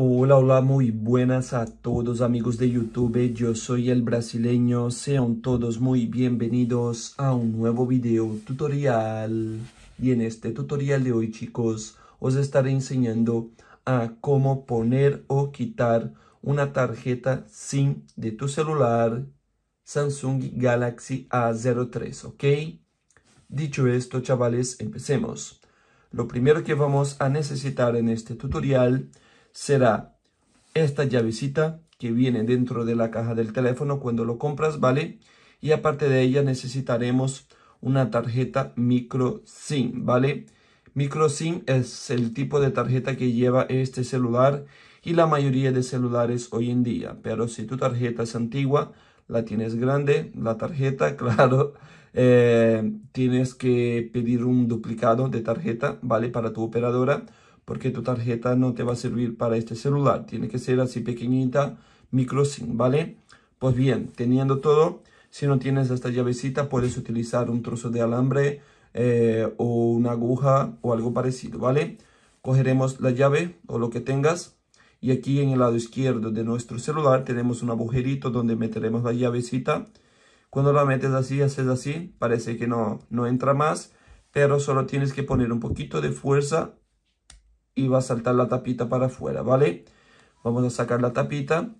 Hola, hola, muy buenas a todos amigos de YouTube, yo soy el brasileño, sean todos muy bienvenidos a un nuevo video tutorial. Y en este tutorial de hoy chicos, os estaré enseñando a cómo poner o quitar una tarjeta SIM de tu celular Samsung Galaxy A03, ¿ok? Dicho esto chavales, empecemos. Lo primero que vamos a necesitar en este tutorial será esta llavecita que viene dentro de la caja del teléfono cuando lo compras, ¿vale? Y aparte de ella necesitaremos una tarjeta micro SIM, ¿vale? Micro SIM es el tipo de tarjeta que lleva este celular y la mayoría de celulares hoy en día. Pero si tu tarjeta es antigua, la tienes grande, la tarjeta, claro, eh, tienes que pedir un duplicado de tarjeta, ¿vale? Para tu operadora porque tu tarjeta no te va a servir para este celular. Tiene que ser así pequeñita, micro SIM, ¿vale? Pues bien, teniendo todo, si no tienes esta llavecita, puedes utilizar un trozo de alambre eh, o una aguja o algo parecido, ¿vale? Cogeremos la llave o lo que tengas y aquí en el lado izquierdo de nuestro celular tenemos un agujerito donde meteremos la llavecita. Cuando la metes así, haces así, parece que no, no entra más, pero solo tienes que poner un poquito de fuerza y va a saltar la tapita para afuera, ¿vale? Vamos a sacar la tapita.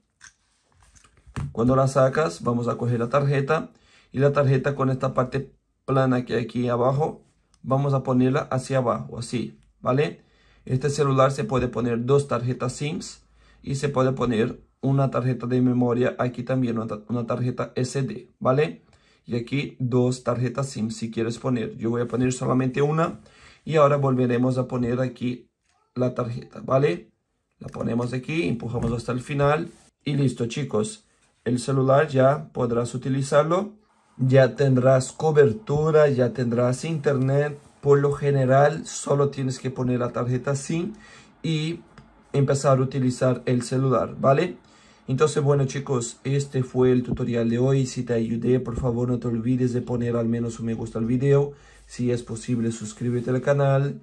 Cuando la sacas, vamos a coger la tarjeta y la tarjeta con esta parte plana que aquí abajo, vamos a ponerla hacia abajo, así, ¿vale? Este celular se puede poner dos tarjetas SIMs y se puede poner una tarjeta de memoria, aquí también una tarjeta SD, ¿vale? Y aquí dos tarjetas SIM si quieres poner. Yo voy a poner solamente una y ahora volveremos a poner aquí la tarjeta, ¿vale? La ponemos aquí, empujamos hasta el final y listo chicos. El celular ya podrás utilizarlo, ya tendrás cobertura, ya tendrás internet. Por lo general solo tienes que poner la tarjeta SIM y empezar a utilizar el celular, ¿vale? Entonces, bueno chicos, este fue el tutorial de hoy. Si te ayudé, por favor no te olvides de poner al menos un me gusta al video. Si es posible, suscríbete al canal.